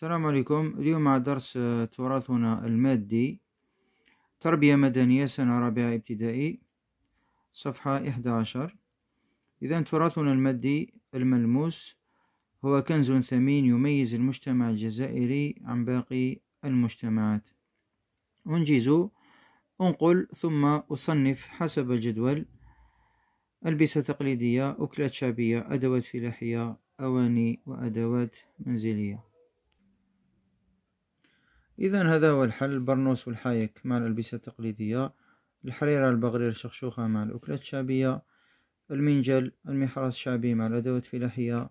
السلام عليكم اليوم مع درس آه، تراثنا المادي تربية مدنية سنة رابعة ابتدائي صفحة 11 عشر إذا تراثنا المادي الملموس هو كنز ثمين يميز المجتمع الجزائري عن باقي المجتمعات أنجز أنقل ثم أصنف حسب الجدول ألبسة تقليدية أكلات شعبية أدوات فلاحية أواني وأدوات منزلية إذا هذا هو الحل برنوس والحايك مع الألبسة التقليدية الحريرة البغرير الشخشوخة مع الأكلات الشعبية المنجل المحراس الشعبي مع الأدوات الفلاحية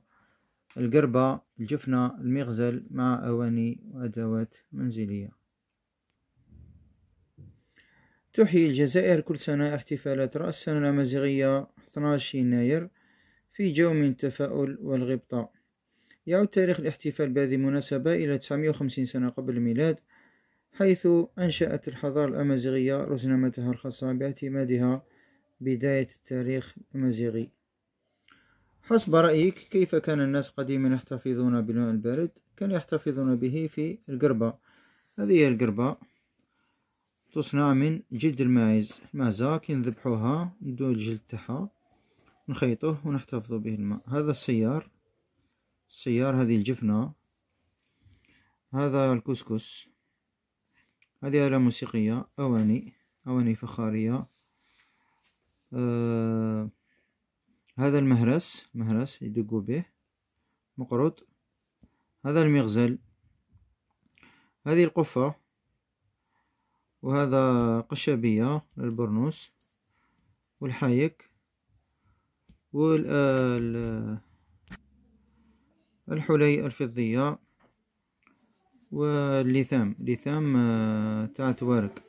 القربة الجفنة المغزل مع أواني وأدوات منزلية تحيي الجزائر كل سنة احتفالات رأس السنة الأمازيغية 12 يناير في جو من التفاؤل والغبطة يعود تاريخ الاحتفال بهذه المناسبة إلى 950 سنة قبل الميلاد حيث أنشأت الحضارة الأمازيغية رزنامتها الخاصة باعتمادها بداية التاريخ الأمازيغي حسب رأيك كيف كان الناس قديما يحتفظون بالماء البارد كانوا يحتفظون به في القربة هذه هي القربة تصنع من جلد الماعز المعزة كي نذبحوها ندو الجلد تاعها نخيطوه ونحتفظ به الماء هذا السيار السيار هذه الجفنة هذا الكسكس هذه آلة موسيقية أواني أواني فخارية آه هذا المهرس مهرس يدقوا به مقرط هذا المغزل هذه القفة وهذا قشابية للبرنوس والحايك والآل الحلي الفضية واللثام لثام آه، تاع تورك